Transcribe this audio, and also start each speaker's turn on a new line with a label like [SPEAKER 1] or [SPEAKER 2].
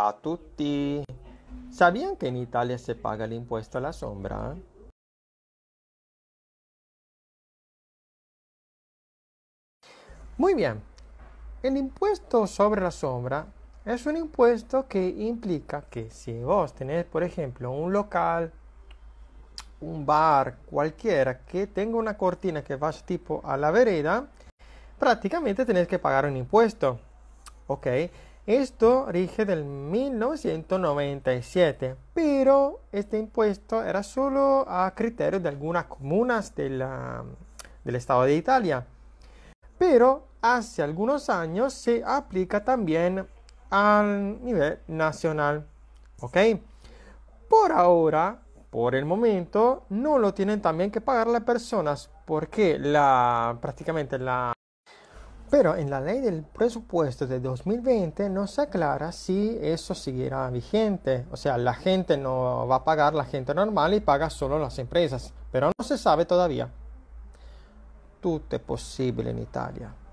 [SPEAKER 1] a tutti. ¿Sabían que en Italia se paga el impuesto a la sombra?
[SPEAKER 2] Muy bien, el impuesto sobre la sombra es un impuesto que implica que si vos tenés, por ejemplo, un local, un bar, cualquiera que tenga una cortina que vaya tipo a la vereda, prácticamente tenés que pagar un impuesto. ¿Ok? Esto rige del 1997, pero este impuesto era solo a criterio de algunas comunas del estado de Italia. Pero hace algunos años se aplica también a nivel nacional. ¿Ok? Por ahora, por el momento, no lo tienen también que pagar las personas porque la, prácticamente la pero en la ley del presupuesto de 2020 no se aclara si eso seguirá vigente. O sea, la gente no va a pagar, la gente normal y paga solo las empresas. Pero no se sabe todavía. Tutto è possibile in
[SPEAKER 1] Italia.